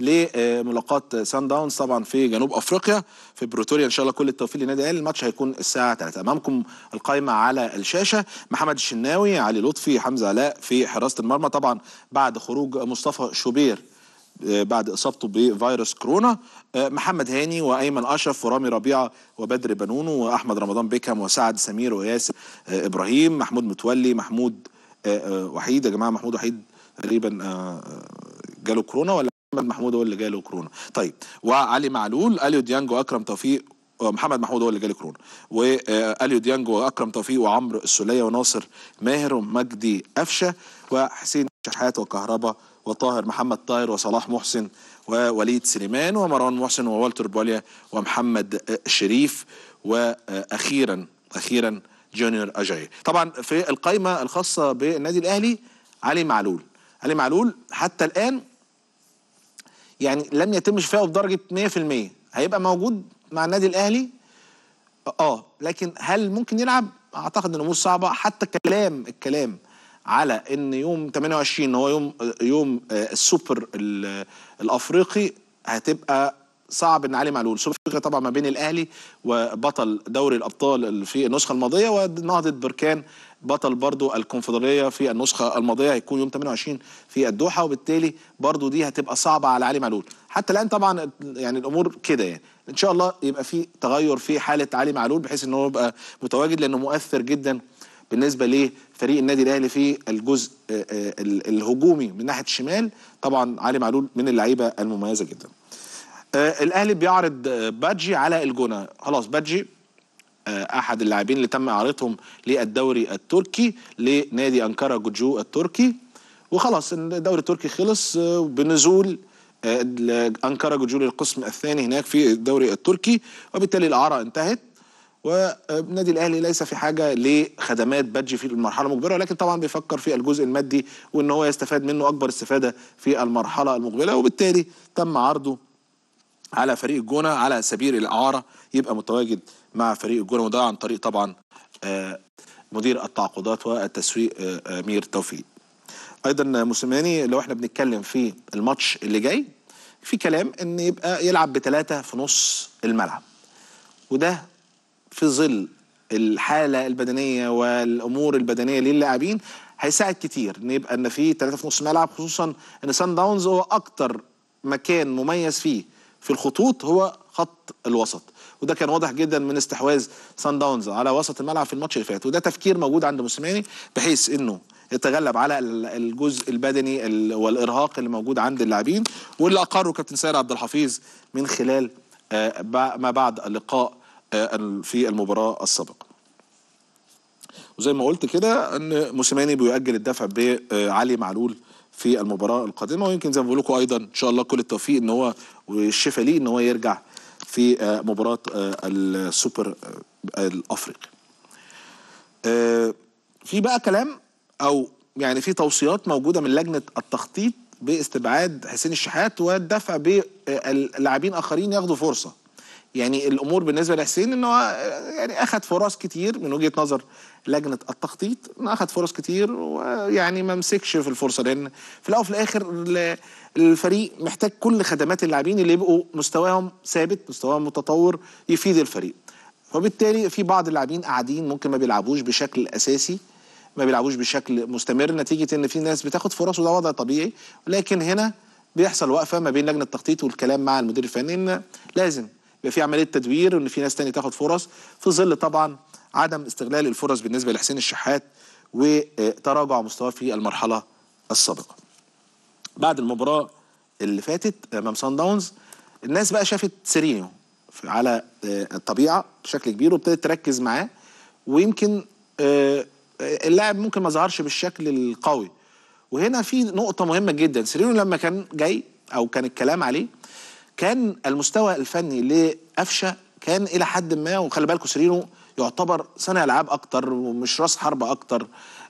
لملاقات سان داونز طبعا في جنوب افريقيا في بريتوريا ان شاء الله كل التوفيق لنادي الاهلي الماتش هيكون الساعه 3 امامكم القائمه على الشاشه محمد الشناوي علي لطفي حمزه علاء في حراسه المرمى طبعا بعد خروج مصطفى شوبير آه، بعد اصابته بفيروس كورونا آه، محمد هاني وايمن اشرف ورامي ربيعه وبدر بنونو واحمد رمضان بيكم وسعد سمير وياسر آه، ابراهيم محمود متولي محمود وحيد يا جماعه محمود وحيد تقريبا جاله كورونا ولا محمد محمود هو اللي جاله كورونا طيب وعلي معلول اليو ديانج واكرم توفيق محمد محمود هو اللي جاله كورونا واليو ديانج واكرم توفيق وعمرو السليه وناصر ماهر ومجدي قفشه وحسين شحات وكهربا وطاهر محمد طاهر وصلاح محسن ووليد سليمان ومروان محسن ووالتر بوليا ومحمد شريف واخيرا اخيرا جونيور اجاي طبعا في القائمه الخاصه بالنادي الاهلي علي معلول علي معلول حتى الان يعني لم يتم شفائه بدرجه 100% هيبقى موجود مع النادي الاهلي اه لكن هل ممكن يلعب اعتقد ان الامور صعبه حتى الكلام الكلام على ان يوم 28 هو يوم آه، يوم آه، السوبر الافريقي هتبقى صعب ان علي معلول الفكره طبعا ما بين الاهلي وبطل دوري الابطال في النسخه الماضيه ونهضه بركان بطل برضو الكونفدراليه في النسخه الماضيه هيكون يوم 28 في الدوحه وبالتالي برضو دي هتبقى صعبه على علي معلول حتى الان طبعا يعني الامور كده يعني ان شاء الله يبقى في تغير في حاله علي معلول بحيث ان هو يبقى متواجد لانه مؤثر جدا بالنسبه لفريق النادي الاهلي في الجزء آه، آه، الهجومي من ناحيه الشمال طبعا علي معلول من اللعيبه المميزه جدا آه، الاهلي بيعرض آه، بادجي على الجونه خلاص بادجي آه، احد اللاعبين اللي تم اعارتهم للدوري التركي لنادي انكارا جوجو التركي وخلاص الدوري التركي خلص بنزول انكارا جوجو للقسم الثاني هناك في الدوري التركي وبالتالي الاعاره انتهت والنادي الاهلي ليس في حاجه لخدمات بادجي في المرحله المقبله ولكن طبعا بيفكر في الجزء المادي وان هو يستفاد منه اكبر استفاده في المرحله المقبله وبالتالي تم عرضه على فريق الجونه على سبيل الاعاره يبقى متواجد مع فريق الجونه وده عن طريق طبعا آه، مدير التعاقدات والتسويق آه، آه، امير توفيق. ايضا موسيماني لو احنا بنتكلم في الماتش اللي جاي في كلام ان يبقى يلعب بثلاثه في نص الملعب. وده في ظل الحاله البدنيه والامور البدنيه للاعبين هيساعد كتير ان يبقى ان في ثلاثه في نص الملعب خصوصا ان سان داونز هو اكتر مكان مميز فيه في الخطوط هو خط الوسط وده كان واضح جدا من استحواذ سان داونز على وسط الملعب في الماتش اللي فات وده تفكير موجود عند موسيماني بحيث انه يتغلب على الجزء البدني والارهاق اللي موجود عند اللاعبين واللي اقره كابتن سيد عبد الحفيظ من خلال آه، ما بعد اللقاء آه، في المباراه السابقه وزي ما قلت كده ان موسيماني بيؤجل الدفع بعلي آه، معلول في المباراه القادمه ويمكن زي ما بقول لكم ايضا ان شاء الله كل التوفيق ان هو والشفاء ليه ان هو يرجع في آه، مباراه آه، السوبر آه، الافريقي. في بقى كلام او يعني في توصيات موجوده من لجنه التخطيط باستبعاد حسين الشحات والدفع باللاعبين اخرين ياخدوا فرصه يعني الامور بالنسبه لحسين ان هو يعني اخذ فرص كتير من وجهه نظر لجنه التخطيط اخذ فرص كتير ويعني ما مسكش في الفرصه لان في الاول وفي الاخر الفريق محتاج كل خدمات اللاعبين اللي يبقوا مستواهم ثابت مستواهم متطور يفيد الفريق فبالتالي في بعض اللاعبين قاعدين ممكن ما بيلعبوش بشكل اساسي ما بيلعبوش بشكل مستمر نتيجه ان في ناس بتاخد فرص وده وضع طبيعي لكن هنا بيحصل وقفه ما بين لجنه التخطيط والكلام مع المدير الفني ان لازم يبقى في عمليه تدوير وان في ناس تاني تاخد فرص في ظل طبعا عدم استغلال الفرص بالنسبه لحسين الشحات وتراجع مستواه في المرحله السابقه. بعد المباراه اللي فاتت امام سان داونز الناس بقى شافت سيرينيو على آه، الطبيعه بشكل كبير وابتدت تركز معاه ويمكن آه، اللاعب ممكن ما ظهرش بالشكل القوي وهنا في نقطه مهمه جدا سيرينيو لما كان جاي او كان الكلام عليه كان المستوى الفني لقفشه كان الى حد ما وخلي بالكم سيرينو يعتبر صانع العاب اكتر ومش راس حرب اكتر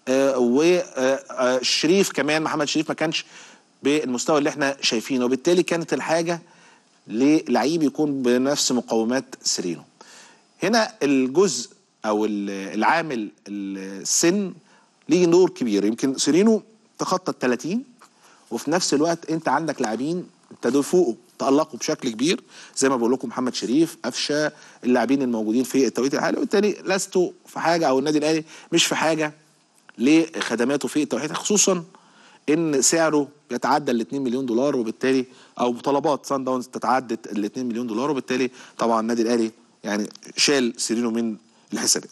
آه، وشريف آه، آه، كمان محمد شريف ما كانش بالمستوى اللي احنا شايفينه وبالتالي كانت الحاجه للعيب يكون بنفس مقومات سيرينو هنا الجزء او العامل السن ليه دور كبير يمكن سيرينو تخطى ال 30 وفي نفس الوقت انت عندك لاعبين ابتدوا يفوقوا تألقوا بشكل كبير زي ما بقول لكم محمد شريف قفشه اللاعبين الموجودين في التوقيت الحالي وبالتالي لستوا في حاجه او النادي الاهلي مش في حاجه لخدماته في التوقيت خصوصا ان سعره يتعدى ال 2 مليون دولار وبالتالي او طلبات سان داونز تتعدى ال 2 مليون دولار وبالتالي طبعا النادي الاهلي يعني شال سيرينو من الحسابات.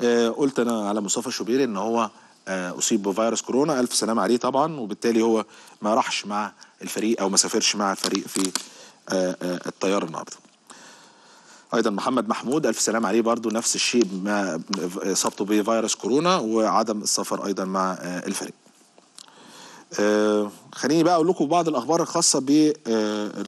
آه، قلت انا على مصطفى شوبير ان هو آه، اصيب بفيروس كورونا الف سلام عليه طبعا وبالتالي هو ما راحش مع الفريق او ما سافرش مع الفريق في آه، آه، الطيار النهارده ايضا محمد محمود الف سلام عليه برضو نفس الشيء ما اصابته بفيروس كورونا وعدم السفر ايضا مع الفريق خليني بقى اقول لكم بعض الاخبار الخاصه ب